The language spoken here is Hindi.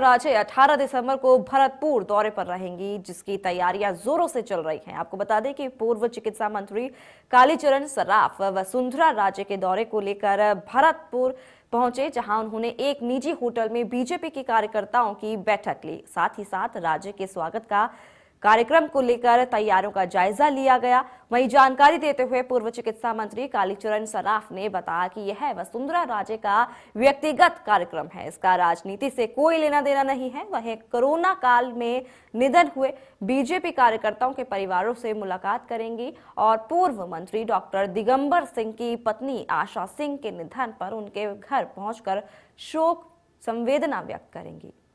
राजे 18 दिसंबर को भरतपुर दौरे पर रहेंगी जिसकी तैयारियां जोरों से चल रही हैं आपको बता दें कि पूर्व चिकित्सा मंत्री कालीचरण सराफ वसुंधरा राजे के दौरे को लेकर भरतपुर पहुंचे जहां उन्होंने एक निजी होटल में बीजेपी के कार्यकर्ताओं की बैठक ली साथ ही साथ राजे के स्वागत का कार्यक्रम को लेकर तैयारियों का जायजा लिया गया वहीं जानकारी देते हुए पूर्व चिकित्सा मंत्री कालीचरण सराफ ने बताया कि यह वसुंधरा राजे का व्यक्तिगत कार्यक्रम है इसका राजनीति से कोई लेना देना नहीं है वह कोरोना काल में निधन हुए बीजेपी कार्यकर्ताओं के परिवारों से मुलाकात करेंगी और पूर्व मंत्री डॉक्टर दिगंबर सिंह की पत्नी आशा सिंह के निधन पर उनके घर पहुंचकर शोक संवेदना व्यक्त करेंगी